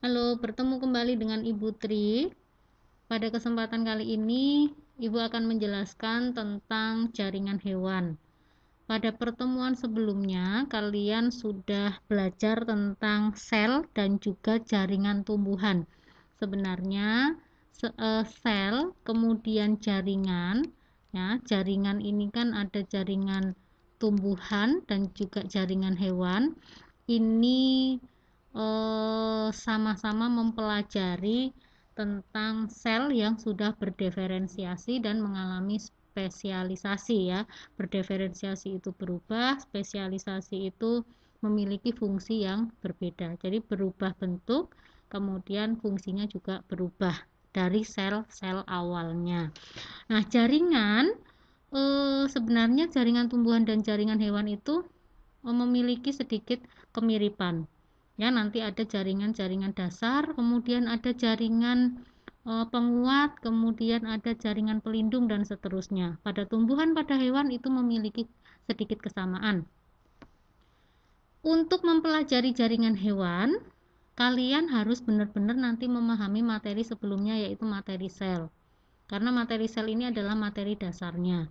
Halo, bertemu kembali dengan Ibu Tri. Pada kesempatan kali ini, Ibu akan menjelaskan tentang jaringan hewan. Pada pertemuan sebelumnya, kalian sudah belajar tentang sel dan juga jaringan tumbuhan. Sebenarnya, eh, sel, kemudian jaringan. Ya, jaringan ini kan ada jaringan tumbuhan dan juga jaringan hewan. Ini Eh, sama-sama eh, mempelajari tentang sel yang sudah berdiferensiasi dan mengalami spesialisasi ya. Berdiferensiasi itu berubah, spesialisasi itu memiliki fungsi yang berbeda. Jadi berubah bentuk, kemudian fungsinya juga berubah dari sel-sel awalnya. Nah, jaringan e, sebenarnya jaringan tumbuhan dan jaringan hewan itu eh, memiliki sedikit kemiripan ya nanti ada jaringan-jaringan dasar kemudian ada jaringan e, penguat kemudian ada jaringan pelindung dan seterusnya pada tumbuhan pada hewan itu memiliki sedikit kesamaan untuk mempelajari jaringan hewan kalian harus benar-benar nanti memahami materi sebelumnya yaitu materi sel karena materi sel ini adalah materi dasarnya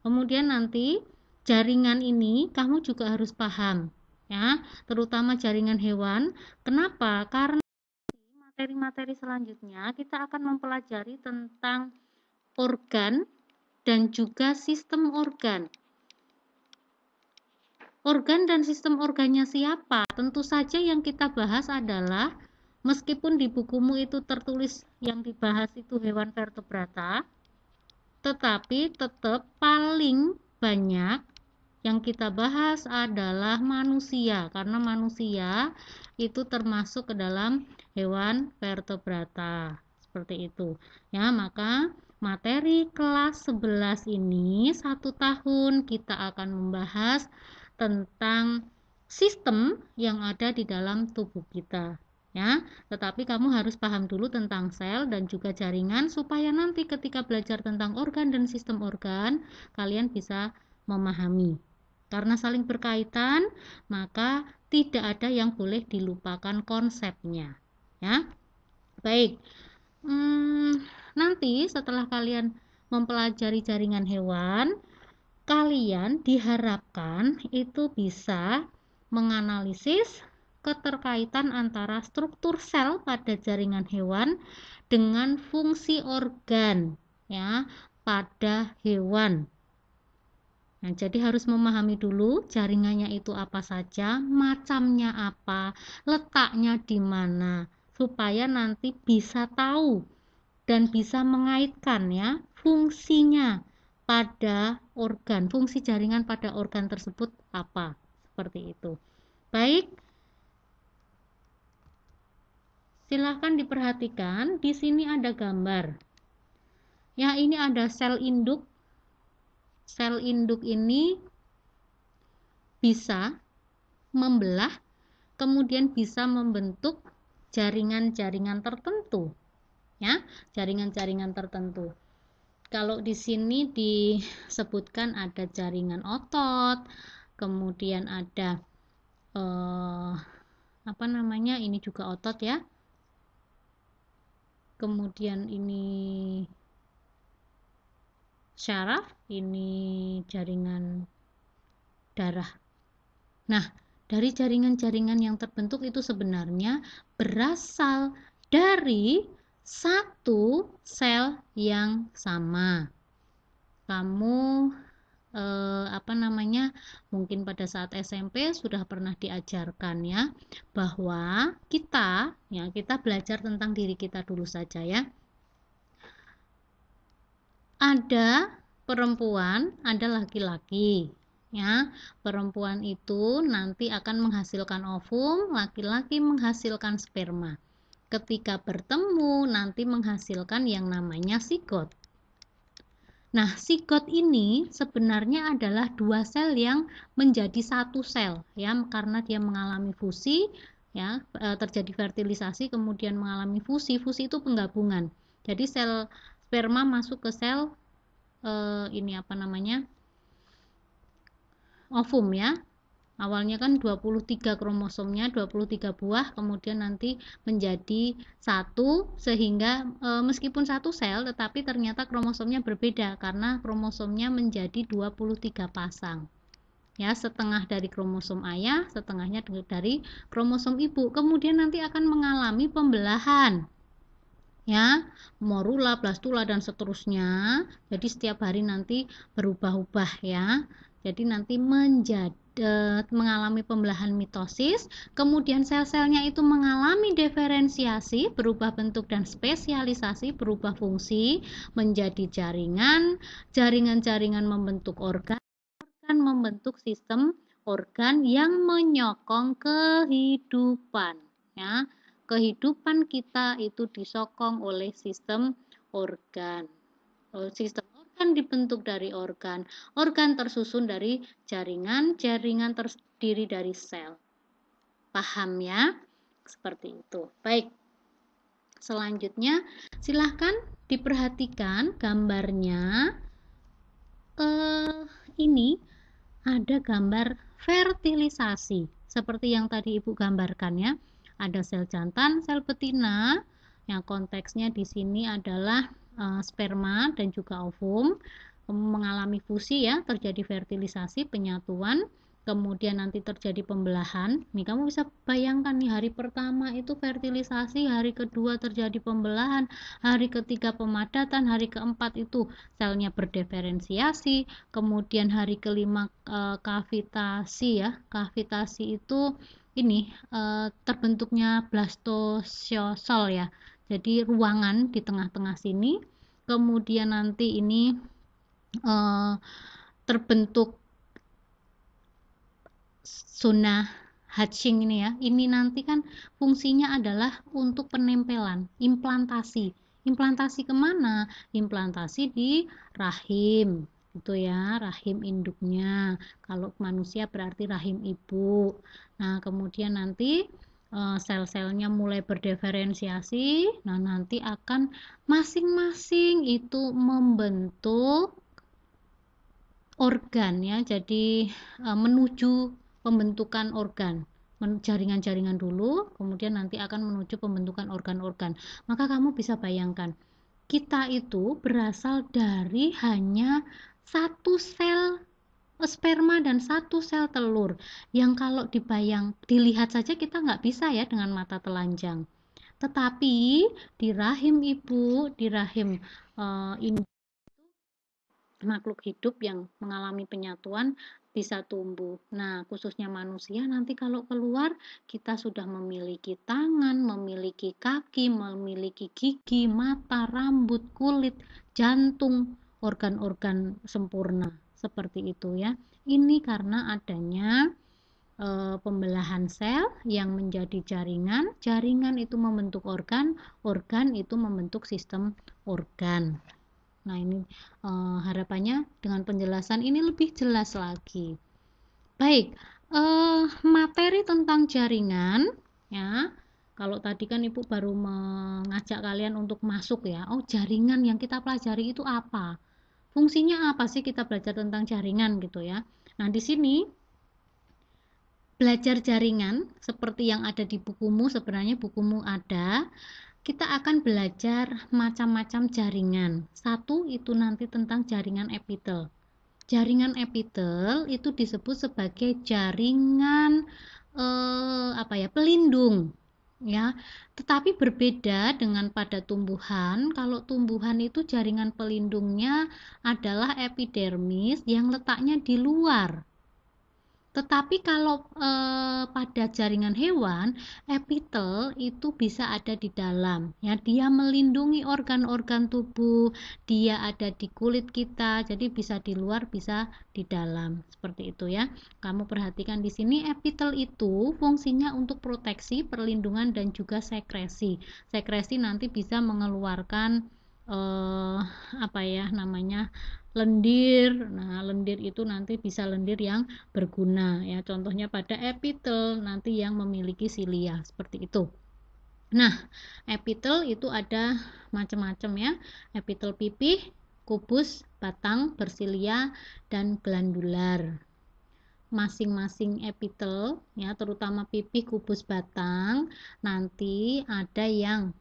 kemudian nanti jaringan ini kamu juga harus paham ya, terutama jaringan hewan. Kenapa? Karena materi-materi selanjutnya kita akan mempelajari tentang organ dan juga sistem organ. Organ dan sistem organnya siapa? Tentu saja yang kita bahas adalah meskipun di bukumu itu tertulis yang dibahas itu hewan vertebrata, tetapi tetap paling banyak yang kita bahas adalah manusia karena manusia itu termasuk ke dalam hewan vertebrata. Seperti itu. Ya, maka materi kelas 11 ini satu tahun kita akan membahas tentang sistem yang ada di dalam tubuh kita ya. Tetapi kamu harus paham dulu tentang sel dan juga jaringan supaya nanti ketika belajar tentang organ dan sistem organ, kalian bisa memahami. Karena saling berkaitan, maka tidak ada yang boleh dilupakan konsepnya. Ya, baik. Hmm, nanti setelah kalian mempelajari jaringan hewan, kalian diharapkan itu bisa menganalisis keterkaitan antara struktur sel pada jaringan hewan dengan fungsi organ ya pada hewan Nah, jadi harus memahami dulu jaringannya itu apa saja, macamnya apa, letaknya di mana, supaya nanti bisa tahu dan bisa mengaitkan ya fungsinya pada organ, fungsi jaringan pada organ tersebut apa. Seperti itu. Baik. Silahkan diperhatikan, di sini ada gambar. Ya, ini ada sel induk sel induk ini bisa membelah kemudian bisa membentuk jaringan-jaringan tertentu ya jaringan-jaringan tertentu kalau di sini disebutkan ada jaringan otot kemudian ada eh, apa namanya ini juga otot ya kemudian ini syaraf ini jaringan darah nah dari jaringan-jaringan yang terbentuk itu sebenarnya berasal dari satu sel yang sama kamu eh, apa namanya mungkin pada saat SMP sudah pernah diajarkan ya bahwa kita ya kita belajar tentang diri kita dulu saja ya ada perempuan, ada laki-laki. Ya, perempuan itu nanti akan menghasilkan ovum, laki-laki menghasilkan sperma. Ketika bertemu nanti menghasilkan yang namanya zigot. Nah, zigot ini sebenarnya adalah dua sel yang menjadi satu sel ya karena dia mengalami fusi ya e, terjadi fertilisasi kemudian mengalami fusi. Fusi itu penggabungan. Jadi sel sperma masuk ke sel uh, ini apa namanya ovum ya awalnya kan 23 kromosomnya 23 buah kemudian nanti menjadi satu sehingga e, meskipun satu sel tetapi ternyata kromosomnya berbeda karena kromosomnya menjadi 23 pasang ya setengah dari kromosom ayah setengahnya dari kromosom ibu kemudian nanti akan mengalami pembelahan ya morula blastula dan seterusnya jadi setiap hari nanti berubah-ubah ya jadi nanti menjadi mengalami pembelahan mitosis, kemudian sel-selnya itu mengalami diferensiasi, berubah bentuk dan spesialisasi, berubah fungsi menjadi jaringan, jaringan-jaringan membentuk organ, organ membentuk sistem organ yang menyokong kehidupan, ya kehidupan kita itu disokong oleh sistem organ. Oh, sistem organ dibentuk dari organ. Organ tersusun dari jaringan, jaringan terdiri dari sel. Paham ya? Seperti itu. Baik. Selanjutnya, silahkan diperhatikan gambarnya. Eh, ini ada gambar fertilisasi seperti yang tadi Ibu gambarkan ya ada sel jantan, sel betina. Yang konteksnya di sini adalah uh, sperma dan juga ovum mengalami fusi ya, terjadi fertilisasi, penyatuan, kemudian nanti terjadi pembelahan. Nih kamu bisa bayangkan nih hari pertama itu fertilisasi, hari kedua terjadi pembelahan, hari ketiga pemadatan, hari keempat itu selnya berdiferensiasi, kemudian hari kelima e, kavitasi ya. Kavitasi itu ini uh, terbentuknya blastosiosol ya. Jadi ruangan di tengah-tengah sini, kemudian nanti ini uh, terbentuk zona hatching ini ya. Ini nanti kan fungsinya adalah untuk penempelan, implantasi. Implantasi kemana? Implantasi di rahim, itu ya rahim induknya kalau manusia berarti rahim ibu nah kemudian nanti eh, sel-selnya mulai berdiferensiasi nah nanti akan masing-masing itu membentuk organ ya jadi eh, menuju pembentukan organ jaringan-jaringan dulu kemudian nanti akan menuju pembentukan organ-organ maka kamu bisa bayangkan kita itu berasal dari hanya satu sel sperma dan satu sel telur yang kalau dibayang dilihat saja kita nggak bisa ya dengan mata telanjang tetapi di rahim ibu di rahim uh, eh, ini makhluk hidup yang mengalami penyatuan bisa tumbuh. Nah, khususnya manusia nanti kalau keluar kita sudah memiliki tangan, memiliki kaki, memiliki gigi, mata, rambut, kulit, jantung, organ-organ sempurna seperti itu ya. Ini karena adanya e, pembelahan sel yang menjadi jaringan, jaringan itu membentuk organ, organ itu membentuk sistem organ. Nah, ini e, harapannya dengan penjelasan ini lebih jelas lagi. Baik, e, materi tentang jaringan ya. Kalau tadi kan Ibu baru mengajak kalian untuk masuk ya. Oh, jaringan yang kita pelajari itu apa? fungsinya apa sih kita belajar tentang jaringan gitu ya. Nah, di sini belajar jaringan seperti yang ada di bukumu, sebenarnya bukumu ada. Kita akan belajar macam-macam jaringan. Satu itu nanti tentang jaringan epitel. Jaringan epitel itu disebut sebagai jaringan eh, apa ya pelindung ya. Tetapi berbeda dengan pada tumbuhan, kalau tumbuhan itu jaringan pelindungnya adalah epidermis yang letaknya di luar tetapi kalau e, pada jaringan hewan, epitel itu bisa ada di dalam. Ya, dia melindungi organ-organ tubuh, dia ada di kulit kita, jadi bisa di luar, bisa di dalam. Seperti itu ya. Kamu perhatikan di sini epitel itu fungsinya untuk proteksi, perlindungan dan juga sekresi. Sekresi nanti bisa mengeluarkan eh, apa ya namanya? lendir. Nah, lendir itu nanti bisa lendir yang berguna ya. Contohnya pada epitel nanti yang memiliki silia seperti itu. Nah, epitel itu ada macam-macam ya. Epitel pipih, kubus, batang, bersilia, dan glandular. Masing-masing epitel ya, terutama pipih, kubus, batang, nanti ada yang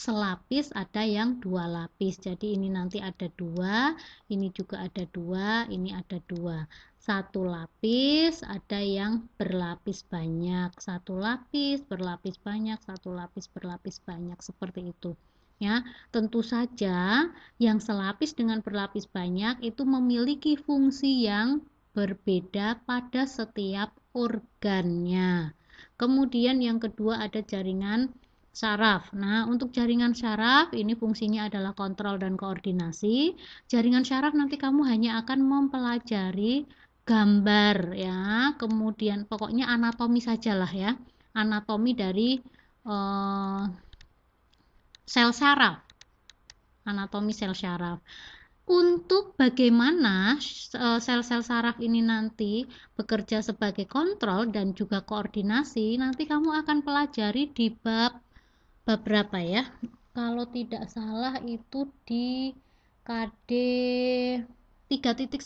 selapis ada yang dua lapis jadi ini nanti ada dua ini juga ada dua ini ada dua satu lapis ada yang berlapis banyak satu lapis berlapis banyak satu lapis berlapis banyak seperti itu ya tentu saja yang selapis dengan berlapis banyak itu memiliki fungsi yang berbeda pada setiap organnya kemudian yang kedua ada jaringan saraf. Nah, untuk jaringan saraf ini fungsinya adalah kontrol dan koordinasi. Jaringan saraf nanti kamu hanya akan mempelajari gambar ya, kemudian pokoknya anatomi sajalah ya. Anatomi dari eh, sel saraf. Anatomi sel saraf. Untuk bagaimana eh, sel-sel saraf ini nanti bekerja sebagai kontrol dan juga koordinasi, nanti kamu akan pelajari di bab bab berapa ya kalau tidak salah itu di KD 3.10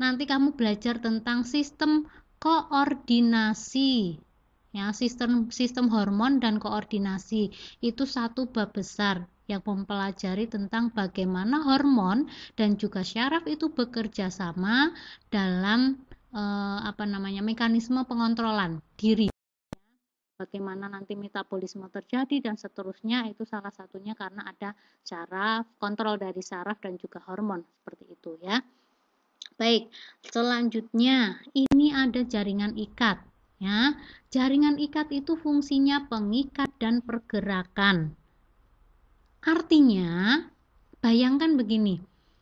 nanti kamu belajar tentang sistem koordinasi ya sistem sistem hormon dan koordinasi itu satu bab besar yang mempelajari tentang bagaimana hormon dan juga syaraf itu bekerja sama dalam eh, apa namanya mekanisme pengontrolan diri bagaimana nanti metabolisme terjadi dan seterusnya itu salah satunya karena ada saraf, kontrol dari saraf dan juga hormon seperti itu ya. Baik, selanjutnya ini ada jaringan ikat ya. Jaringan ikat itu fungsinya pengikat dan pergerakan. Artinya, bayangkan begini.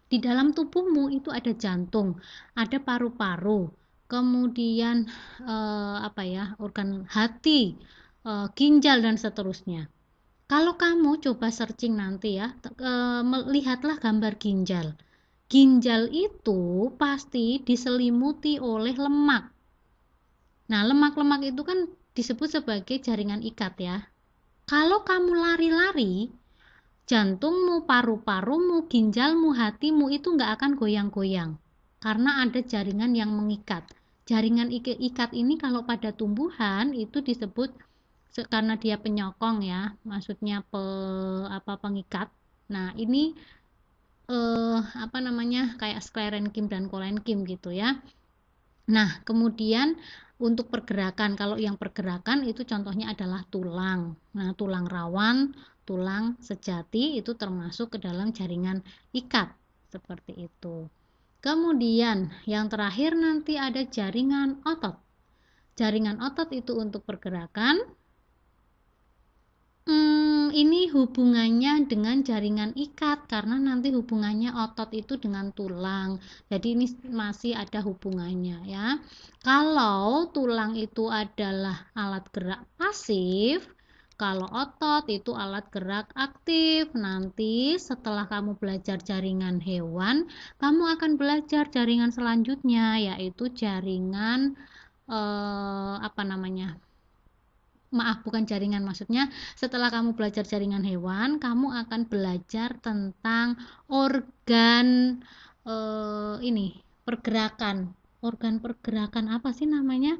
Di dalam tubuhmu itu ada jantung, ada paru-paru, kemudian uh, apa ya organ hati uh, ginjal dan seterusnya kalau kamu coba searching nanti ya uh, melihatlah gambar ginjal ginjal itu pasti diselimuti oleh lemak nah lemak-lemak itu kan disebut sebagai jaringan ikat ya kalau kamu lari-lari jantungmu, paru-parumu, ginjalmu, hatimu itu nggak akan goyang-goyang karena ada jaringan yang mengikat jaringan ikat ini kalau pada tumbuhan itu disebut karena dia penyokong ya maksudnya pe, apa pengikat nah ini eh, apa namanya kayak sklerenkim dan kolenkim gitu ya nah kemudian untuk pergerakan kalau yang pergerakan itu contohnya adalah tulang nah tulang rawan tulang sejati itu termasuk ke dalam jaringan ikat seperti itu Kemudian, yang terakhir nanti ada jaringan otot. Jaringan otot itu untuk pergerakan. Hmm, ini hubungannya dengan jaringan ikat karena nanti hubungannya otot itu dengan tulang. Jadi ini masih ada hubungannya ya. Kalau tulang itu adalah alat gerak pasif, kalau otot itu alat gerak aktif. Nanti setelah kamu belajar jaringan hewan, kamu akan belajar jaringan selanjutnya yaitu jaringan eh, apa namanya? Maaf, bukan jaringan maksudnya. Setelah kamu belajar jaringan hewan, kamu akan belajar tentang organ eh, ini, pergerakan. Organ pergerakan apa sih namanya?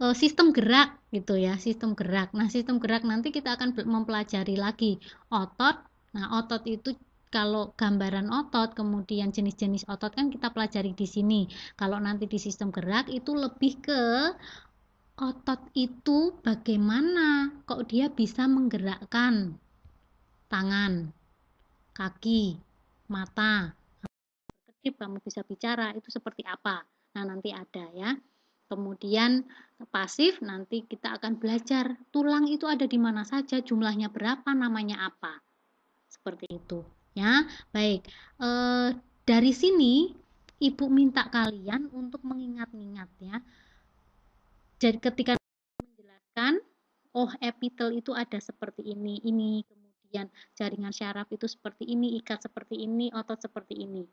Eh, sistem gerak gitu ya, sistem gerak. Nah, sistem gerak nanti kita akan mempelajari lagi otot. Nah, otot itu kalau gambaran otot, kemudian jenis-jenis otot kan kita pelajari di sini. Kalau nanti di sistem gerak itu lebih ke otot itu bagaimana kok dia bisa menggerakkan tangan, kaki, mata. Kedip kamu bisa bicara itu seperti apa? Nah, nanti ada ya. Kemudian pasif nanti kita akan belajar tulang itu ada di mana saja, jumlahnya berapa, namanya apa. Seperti itu. Ya, baik. E, dari sini ibu minta kalian untuk mengingat-ingat ya. Jadi ketika menjelaskan, oh epitel itu ada seperti ini, ini kemudian jaringan syaraf itu seperti ini, ikat seperti ini, otot seperti ini.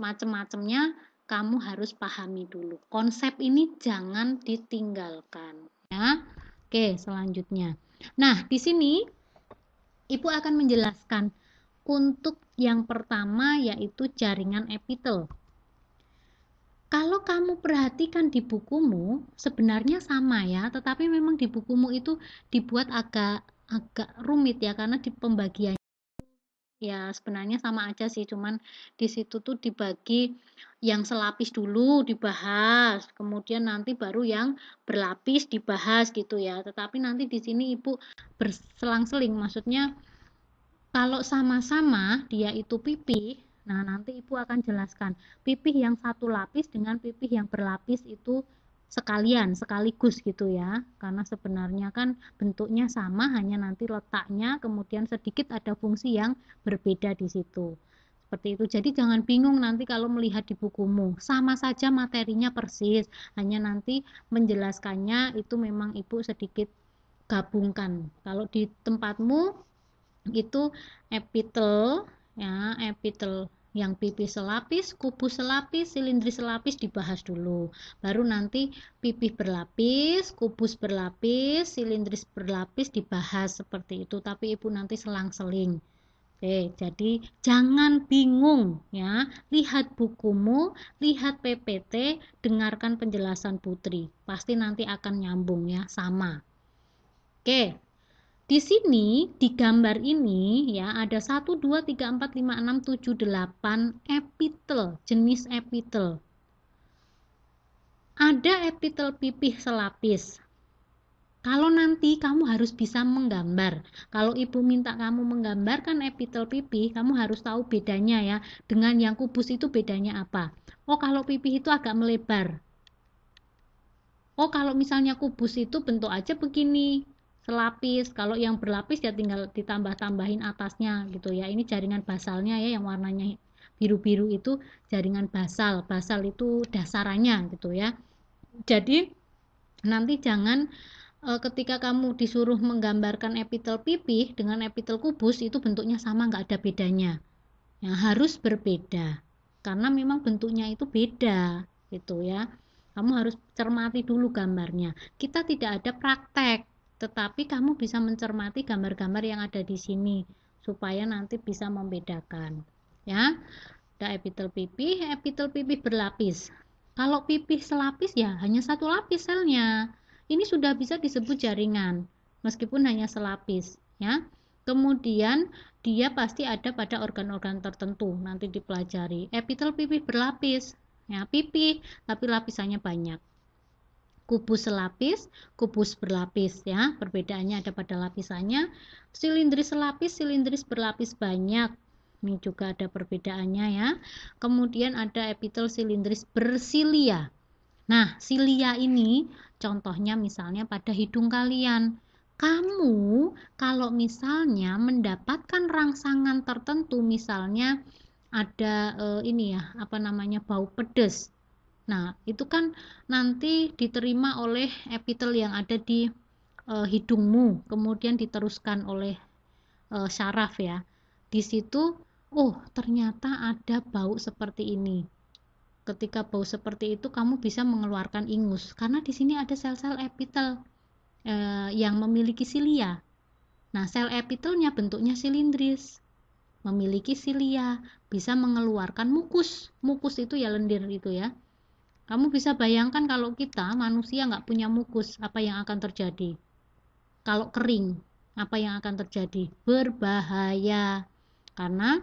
Macam-macamnya kamu harus pahami dulu. Konsep ini jangan ditinggalkan, ya. Oke, selanjutnya. Nah, di sini Ibu akan menjelaskan untuk yang pertama yaitu jaringan epitel. Kalau kamu perhatikan di bukumu sebenarnya sama ya, tetapi memang di bukumu itu dibuat agak agak rumit ya karena di pembagian Ya, sebenarnya sama aja sih, cuman di situ tuh dibagi yang selapis dulu dibahas, kemudian nanti baru yang berlapis dibahas gitu ya. Tetapi nanti di sini Ibu berselang-seling, maksudnya kalau sama-sama dia itu pipih, nah nanti Ibu akan jelaskan pipih yang satu lapis dengan pipih yang berlapis itu sekalian sekaligus gitu ya karena sebenarnya kan bentuknya sama hanya nanti letaknya kemudian sedikit ada fungsi yang berbeda di situ seperti itu jadi jangan bingung nanti kalau melihat di bukumu sama saja materinya persis hanya nanti menjelaskannya itu memang ibu sedikit gabungkan kalau di tempatmu itu epitel ya epitel yang pipi selapis, kubu selapis, silindri selapis dibahas dulu. Baru nanti pipih berlapis, kubus berlapis, silindris berlapis dibahas seperti itu. Tapi ibu nanti selang-seling. Oke, jadi jangan bingung ya. Lihat bukumu, lihat PPT, dengarkan penjelasan Putri. Pasti nanti akan nyambung ya, sama. Oke. Di sini di gambar ini ya ada 1 2 3 4 5 6 7 8 epitel, jenis epitel. Ada epitel pipih selapis. Kalau nanti kamu harus bisa menggambar. Kalau ibu minta kamu menggambarkan epitel pipih, kamu harus tahu bedanya ya. Dengan yang kubus itu bedanya apa? Oh, kalau pipih itu agak melebar. Oh, kalau misalnya kubus itu bentuk aja begini selapis kalau yang berlapis ya tinggal ditambah-tambahin atasnya gitu ya ini jaringan basalnya ya yang warnanya biru-biru itu jaringan basal basal itu dasarannya gitu ya jadi nanti jangan eh, ketika kamu disuruh menggambarkan epitel pipih dengan epitel kubus itu bentuknya sama nggak ada bedanya yang harus berbeda karena memang bentuknya itu beda gitu ya kamu harus cermati dulu gambarnya kita tidak ada praktek tetapi kamu bisa mencermati gambar-gambar yang ada di sini supaya nanti bisa membedakan ya ada epitel pipih epitel pipih berlapis kalau pipih selapis ya hanya satu lapis selnya ini sudah bisa disebut jaringan meskipun hanya selapis ya kemudian dia pasti ada pada organ-organ tertentu nanti dipelajari epitel pipih berlapis ya pipih tapi lapisannya banyak kubus selapis, kubus berlapis ya. Perbedaannya ada pada lapisannya. Silindris selapis, silindris berlapis banyak. Ini juga ada perbedaannya ya. Kemudian ada epitel silindris bersilia. Nah, silia ini contohnya misalnya pada hidung kalian. Kamu kalau misalnya mendapatkan rangsangan tertentu misalnya ada e, ini ya, apa namanya bau pedes Nah, itu kan nanti diterima oleh epitel yang ada di e, hidungmu, kemudian diteruskan oleh e, eh, saraf ya. Di situ, oh ternyata ada bau seperti ini. Ketika bau seperti itu, kamu bisa mengeluarkan ingus karena di sini ada sel-sel epitel e, yang memiliki silia. Nah, sel epitelnya bentuknya silindris memiliki silia, bisa mengeluarkan mukus. Mukus itu ya lendir itu ya kamu bisa bayangkan kalau kita manusia nggak punya mukus, apa yang akan terjadi? Kalau kering, apa yang akan terjadi? Berbahaya. Karena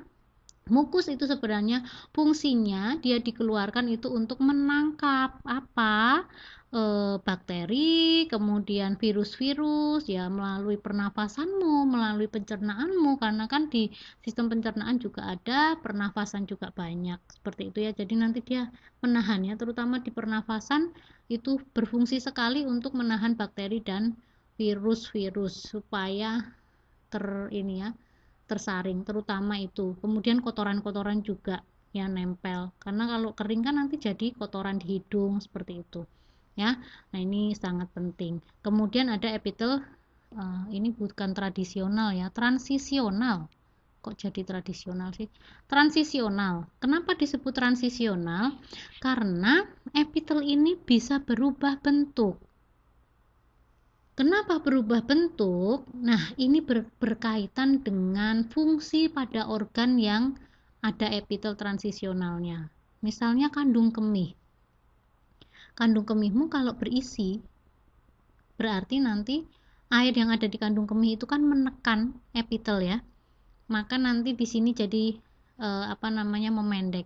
mukus itu sebenarnya fungsinya dia dikeluarkan itu untuk menangkap apa? Eh, bakteri, kemudian virus-virus ya melalui pernafasanmu, melalui pencernaanmu karena kan di sistem pencernaan juga ada, pernafasan juga banyak. Seperti itu ya. Jadi nanti dia menahannya terutama di pernafasan itu berfungsi sekali untuk menahan bakteri dan virus-virus supaya ter ini ya tersaring terutama itu kemudian kotoran-kotoran juga yang nempel karena kalau kering kan nanti jadi kotoran di hidung seperti itu ya. Nah, ini sangat penting. Kemudian ada epitel uh, ini bukan tradisional ya, transisional. Kok jadi tradisional sih? Transisional. Kenapa disebut transisional? Karena epitel ini bisa berubah bentuk. Kenapa berubah bentuk? Nah, ini ber berkaitan dengan fungsi pada organ yang ada epitel transisionalnya. Misalnya kandung kemih kandung kemihmu kalau berisi berarti nanti air yang ada di kandung kemih itu kan menekan epitel ya maka nanti di sini jadi e, apa namanya memendek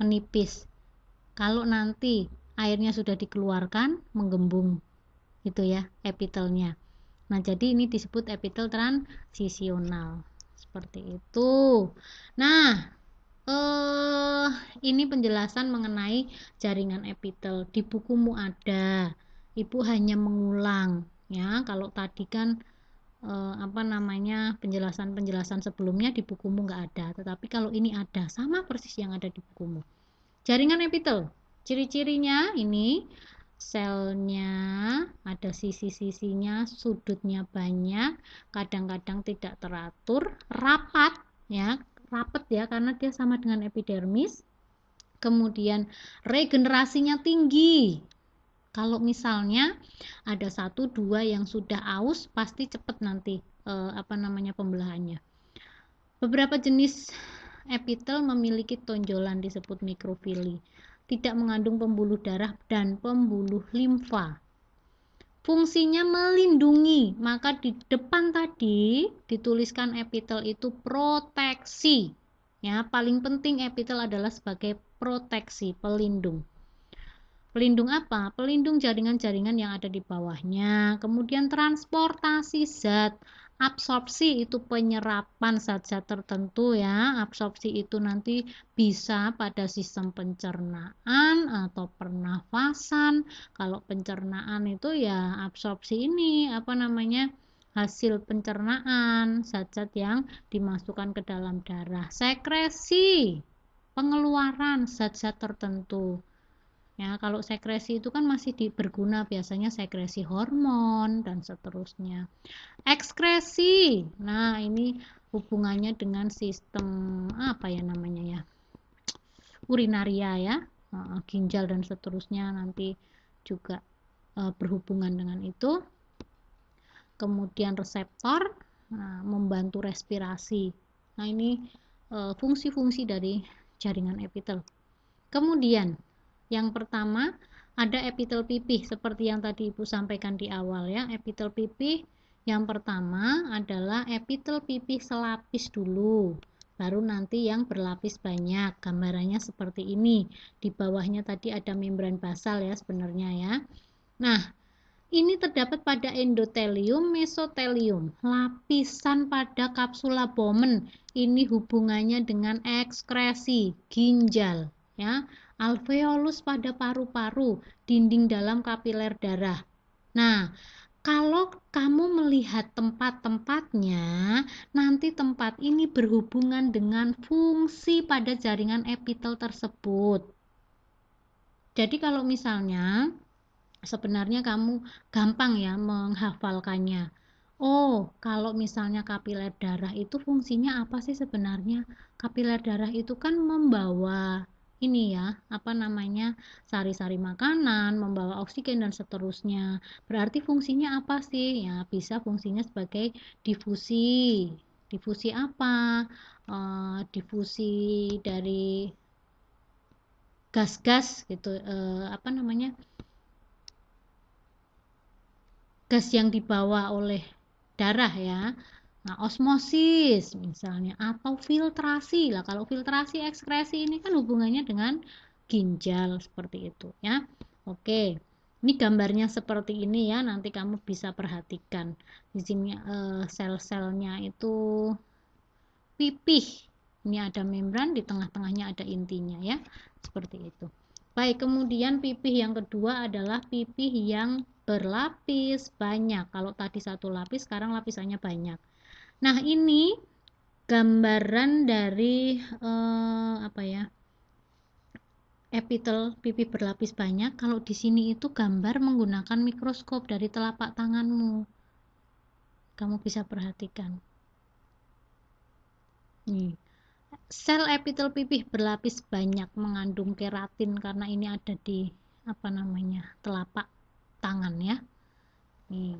menipis kalau nanti airnya sudah dikeluarkan menggembung itu ya epitelnya nah jadi ini disebut epitel transisional seperti itu nah eh ini penjelasan mengenai jaringan epitel di bukumu ada. Ibu hanya mengulang ya. Kalau tadi kan eh, apa namanya penjelasan-penjelasan sebelumnya di bukumu nggak ada, tetapi kalau ini ada sama persis yang ada di bukumu. Jaringan epitel, ciri-cirinya ini selnya ada sisi-sisinya sudutnya banyak kadang-kadang tidak teratur rapat ya rapet ya karena dia sama dengan epidermis kemudian regenerasinya tinggi kalau misalnya ada satu dua yang sudah aus pasti cepat nanti eh, apa namanya pembelahannya beberapa jenis epitel memiliki tonjolan disebut mikrofili tidak mengandung pembuluh darah dan pembuluh limfa fungsinya melindungi. Maka di depan tadi dituliskan epitel itu proteksi. Ya, paling penting epitel adalah sebagai proteksi, pelindung. Pelindung apa? Pelindung jaringan-jaringan yang ada di bawahnya. Kemudian transportasi zat absorpsi itu penyerapan zat-zat tertentu ya. Absorpsi itu nanti bisa pada sistem pencernaan atau pernafasan. Kalau pencernaan itu ya absorpsi ini apa namanya? hasil pencernaan zat-zat yang dimasukkan ke dalam darah. Sekresi pengeluaran zat-zat tertentu. Ya, kalau sekresi itu kan masih di, berguna biasanya sekresi hormon dan seterusnya. Ekskresi. Nah, ini hubungannya dengan sistem apa ya namanya ya? Urinaria ya, ginjal dan seterusnya nanti juga eh, berhubungan dengan itu. Kemudian reseptor nah, membantu respirasi. Nah, ini eh, fungsi-fungsi dari jaringan epitel. Kemudian yang pertama, ada epitel pipih seperti yang tadi Ibu sampaikan di awal ya. Epitel pipih yang pertama adalah epitel pipih selapis dulu. Baru nanti yang berlapis banyak. Gambarannya seperti ini. Di bawahnya tadi ada membran basal ya sebenarnya ya. Nah, ini terdapat pada endotelium, mesotelium, lapisan pada kapsula Bowman. Ini hubungannya dengan ekskresi ginjal, ya alveolus pada paru-paru, dinding dalam kapiler darah. Nah, kalau kamu melihat tempat-tempatnya, nanti tempat ini berhubungan dengan fungsi pada jaringan epitel tersebut. Jadi kalau misalnya sebenarnya kamu gampang ya menghafalkannya. Oh, kalau misalnya kapiler darah itu fungsinya apa sih sebenarnya? Kapiler darah itu kan membawa ini ya, apa namanya, sari-sari makanan, membawa oksigen dan seterusnya. Berarti fungsinya apa sih? Ya, bisa fungsinya sebagai difusi. Difusi apa? E, difusi dari gas-gas gitu, e, apa namanya? gas yang dibawa oleh darah ya Nah, osmosis misalnya atau filtrasi. Lah kalau filtrasi ekskresi ini kan hubungannya dengan ginjal seperti itu ya. Oke. Ini gambarnya seperti ini ya, nanti kamu bisa perhatikan. Di sini eh, sel-selnya itu pipih. Ini ada membran, di tengah-tengahnya ada intinya ya. Seperti itu. Baik, kemudian pipih yang kedua adalah pipih yang berlapis banyak. Kalau tadi satu lapis, sekarang lapisannya banyak. Nah, ini gambaran dari eh, apa ya? epitel pipi berlapis banyak. Kalau di sini itu gambar menggunakan mikroskop dari telapak tanganmu. Kamu bisa perhatikan. Nih. Sel epitel pipih berlapis banyak mengandung keratin karena ini ada di apa namanya? telapak tangan ya. Nih.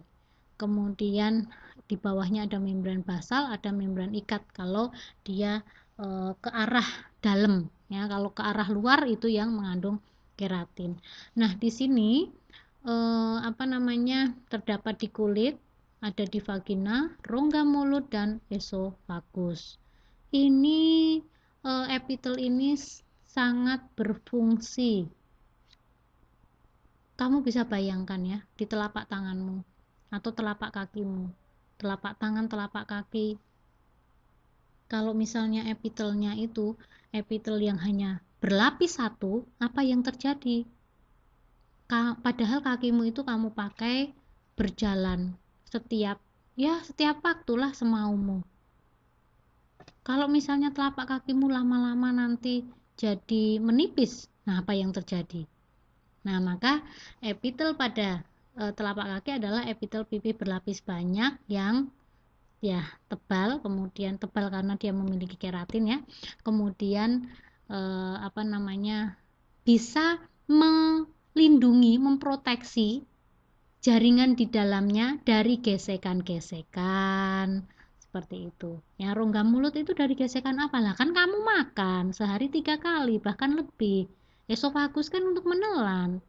Kemudian di bawahnya ada membran basal, ada membran ikat kalau dia e, ke arah dalam ya. Kalau ke arah luar itu yang mengandung keratin. Nah, di sini e, apa namanya? terdapat di kulit, ada di vagina, rongga mulut dan esofagus. Ini e, epitel ini sangat berfungsi. Kamu bisa bayangkan ya di telapak tanganmu atau telapak kakimu telapak tangan, telapak kaki. Kalau misalnya epitelnya itu epitel yang hanya berlapis satu, apa yang terjadi? Ka padahal kakimu itu kamu pakai berjalan setiap ya setiap waktulah semaumu. Kalau misalnya telapak kakimu lama-lama nanti jadi menipis, nah apa yang terjadi? Nah, maka epitel pada e, telapak kaki adalah epitel pipi berlapis banyak yang ya tebal, kemudian tebal karena dia memiliki keratin ya. Kemudian e, apa namanya? bisa melindungi, memproteksi jaringan di dalamnya dari gesekan-gesekan seperti itu. Ya, rongga mulut itu dari gesekan apa lah? Kan kamu makan sehari tiga kali bahkan lebih. Esofagus kan untuk menelan.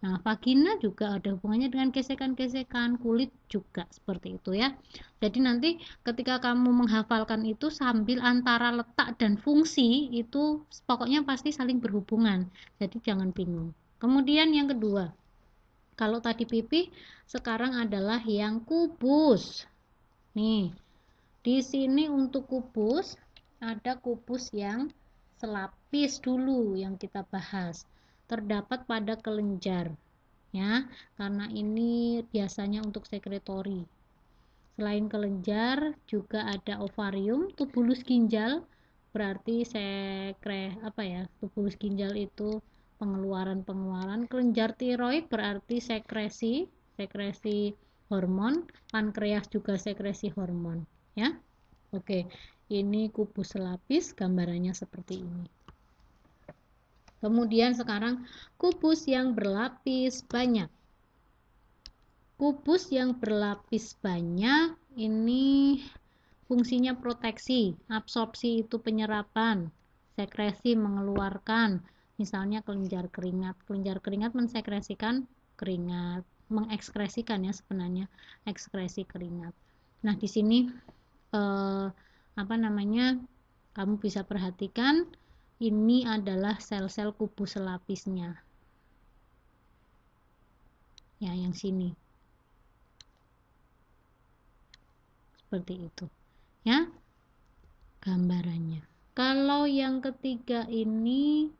Nah, vagina juga ada hubungannya dengan gesekan-gesekan kulit juga seperti itu ya. Jadi nanti ketika kamu menghafalkan itu sambil antara letak dan fungsi itu pokoknya pasti saling berhubungan. Jadi jangan bingung. Kemudian yang kedua, kalau tadi pipih, sekarang adalah yang kubus. Nih, di sini untuk kubus ada kubus yang selapis dulu yang kita bahas terdapat pada kelenjar ya karena ini biasanya untuk sekretori selain kelenjar juga ada ovarium tubulus ginjal berarti sekre apa ya tubulus ginjal itu pengeluaran pengeluaran kelenjar tiroid berarti sekresi sekresi hormon pankreas juga sekresi hormon ya oke ini kubus lapis gambarannya seperti ini Kemudian sekarang kubus yang berlapis banyak. Kubus yang berlapis banyak ini fungsinya proteksi, absorpsi itu penyerapan, sekresi mengeluarkan, misalnya kelenjar keringat. Kelenjar keringat mensekresikan keringat, mengekskresikan ya sebenarnya ekskresi keringat. Nah, di sini eh, apa namanya? Kamu bisa perhatikan ini adalah sel-sel kubus selapisnya. Ya, yang sini. Seperti itu. Ya. Gambarannya. Kalau yang ketiga ini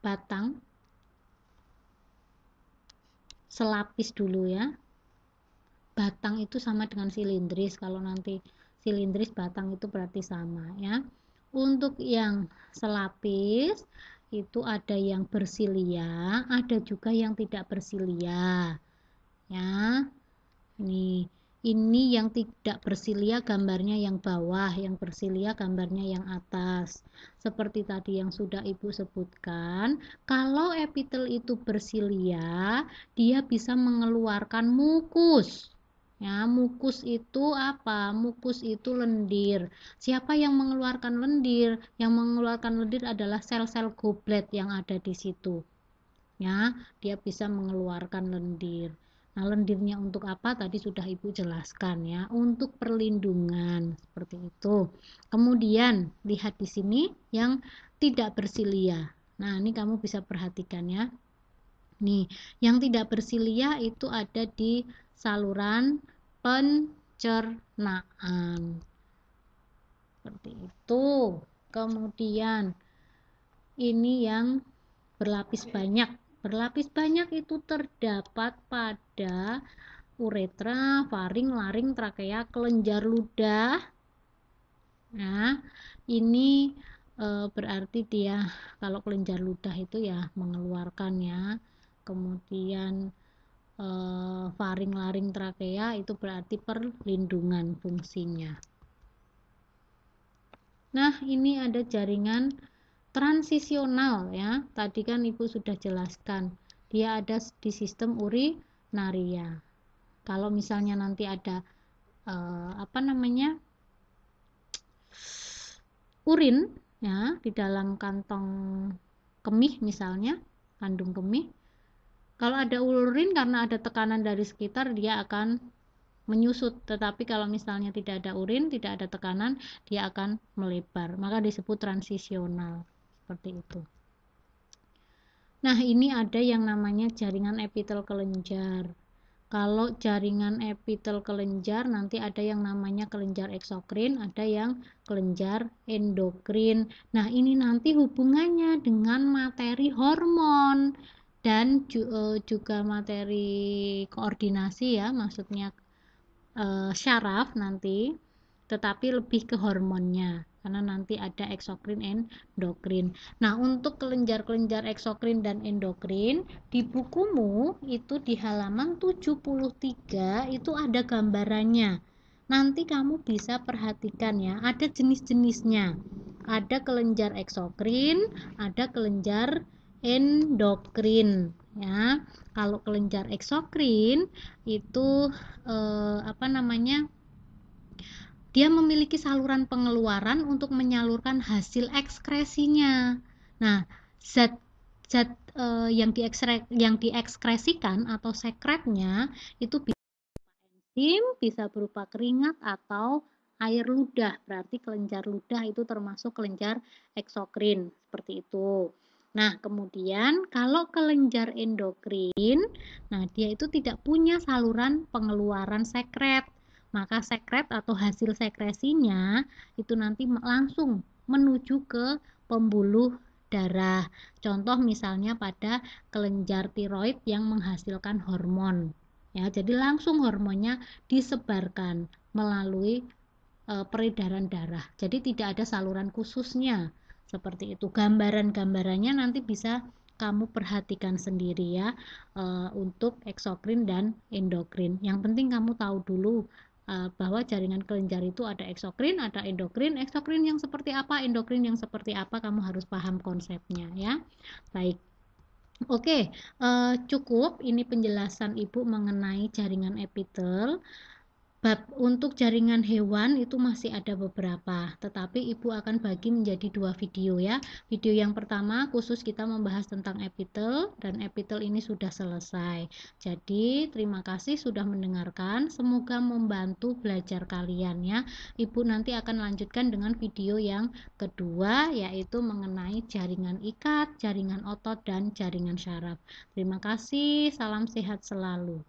batang selapis dulu ya batang itu sama dengan silindris kalau nanti silindris batang itu berarti sama ya untuk yang selapis itu ada yang bersilia, ada juga yang tidak bersilia. Ya. Nih, ini yang tidak bersilia gambarnya yang bawah, yang bersilia gambarnya yang atas. Seperti tadi yang sudah Ibu sebutkan, kalau epitel itu bersilia, dia bisa mengeluarkan mukus. Ya, mukus itu apa? Mukus itu lendir. Siapa yang mengeluarkan lendir? Yang mengeluarkan lendir adalah sel-sel goblet yang ada di situ. Ya, dia bisa mengeluarkan lendir. Nah, lendirnya untuk apa? Tadi sudah Ibu jelaskan ya, untuk perlindungan seperti itu. Kemudian lihat di sini yang tidak bersilia. Nah, ini kamu bisa perhatikan ya. Nih, yang tidak bersilia itu ada di saluran pencernaan. Seperti itu. Kemudian ini yang berlapis banyak. Berlapis banyak itu terdapat pada uretra, faring, laring, trakea, kelenjar ludah. Nah, ini e, berarti dia kalau kelenjar ludah itu ya mengeluarkan ya. Kemudian uh, eh, faring laring trakea itu berarti perlindungan fungsinya. Nah, ini ada jaringan transisional ya. Tadi kan Ibu sudah jelaskan, dia ada di sistem urinaria. Kalau misalnya nanti ada uh, apa namanya? urin ya di dalam kantong kemih misalnya, kandung kemih kalau ada ulurin karena ada tekanan dari sekitar dia akan menyusut, tetapi kalau misalnya tidak ada urin, tidak ada tekanan, dia akan melebar. Maka disebut transisional. Seperti itu. Nah, ini ada yang namanya jaringan epitel kelenjar. Kalau jaringan epitel kelenjar nanti ada yang namanya kelenjar eksokrin, ada yang kelenjar endokrin. Nah, ini nanti hubungannya dengan materi hormon dan eh, juga materi koordinasi ya maksudnya e, syaraf nanti tetapi lebih ke hormonnya karena nanti ada eksokrin endokrin. Nah, untuk kelenjar-kelenjar eksokrin dan endokrin di bukumu itu di halaman 73 itu ada gambarannya. Nanti kamu bisa perhatikan ya, ada jenis-jenisnya. Ada kelenjar eksokrin, ada kelenjar endokrin ya. Kalau kelenjar eksokrin itu eh, apa namanya? Dia memiliki saluran pengeluaran untuk menyalurkan hasil ekskresinya. Nah, zat zat eh, yang diekskrek yang diekskresikan atau sekretnya itu bisa enzim, bisa berupa keringat atau air ludah. Berarti kelenjar ludah itu termasuk kelenjar eksokrin, seperti itu. Nah, kemudian kalau kelenjar endokrin, nah dia itu tidak punya saluran pengeluaran sekret. Maka sekret atau hasil sekresinya itu nanti langsung menuju ke pembuluh darah. Contoh misalnya pada kelenjar tiroid yang menghasilkan hormon. Ya, jadi langsung hormonnya disebarkan melalui e, peredaran darah. Jadi tidak ada saluran khususnya seperti itu gambaran-gambarannya nanti bisa kamu perhatikan sendiri ya e, untuk eksokrin dan endokrin. Yang penting kamu tahu dulu e, bahwa jaringan kelenjar itu ada eksokrin, ada endokrin. Eksokrin yang seperti apa, endokrin yang seperti apa, kamu harus paham konsepnya ya. Baik. Oke, e, cukup ini penjelasan Ibu mengenai jaringan epitel. Bab untuk jaringan hewan itu masih ada beberapa, tetapi Ibu akan bagi menjadi dua video ya. Video yang pertama khusus kita membahas tentang epitel dan epitel ini sudah selesai. Jadi, terima kasih sudah mendengarkan. Semoga membantu belajar kalian ya. Ibu nanti akan lanjutkan dengan video yang kedua yaitu mengenai jaringan ikat, jaringan otot dan jaringan syaraf. Terima kasih, salam sehat selalu.